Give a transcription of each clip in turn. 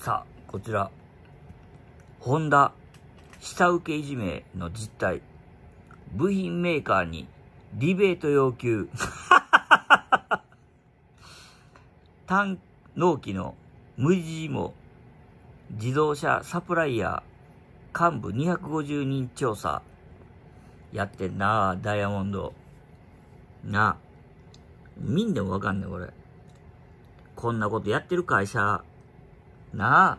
さあ、こちら。ホンダ、下請けいじめの実態。部品メーカーにリベート要求。単納期の無事も自動車サプライヤー幹部250人調査。やってんなダイヤモンド。な見んでもわかんねこれ。こんなことやってる会社、なあ、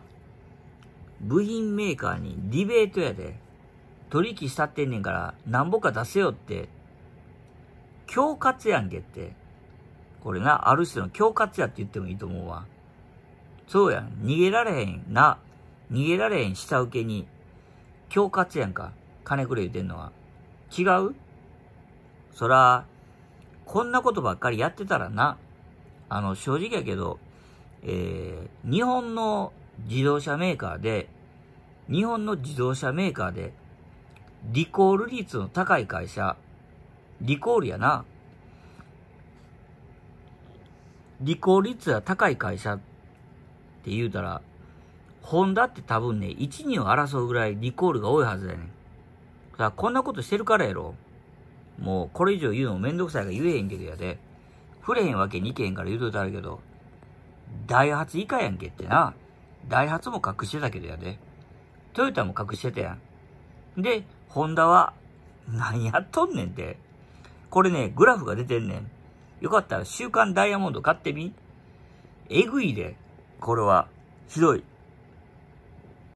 部品メーカーにディベートやで。取引したってんねんから、なんぼか出せよって。恐喝やんけって。これな、ある種の恐喝やって言ってもいいと思うわ。そうやん。逃げられへんな。逃げられへん下請けに。恐喝やんか。金くれ言うてんのは。違うそら、こんなことばっかりやってたらな。あの、正直やけど、えー、日本の自動車メーカーで、日本の自動車メーカーで、リコール率の高い会社、リコールやな。リコール率が高い会社って言うたら、ホンダって多分ね、1、2を争うぐらいリコールが多いはずだよね。こんなことしてるからやろ。もうこれ以上言うのもめんどくさいから言えへんけどやで。触れへんわけにいけへんから言うといたらけど。ダイハツ以下やんけってな。ダイハツも隠してたけどやで。トヨタも隠してたやん。で、ホンダは、何やっとんねんって。これね、グラフが出てんねん。よかったら週刊ダイヤモンド買ってみえぐいで。これは、ひどい。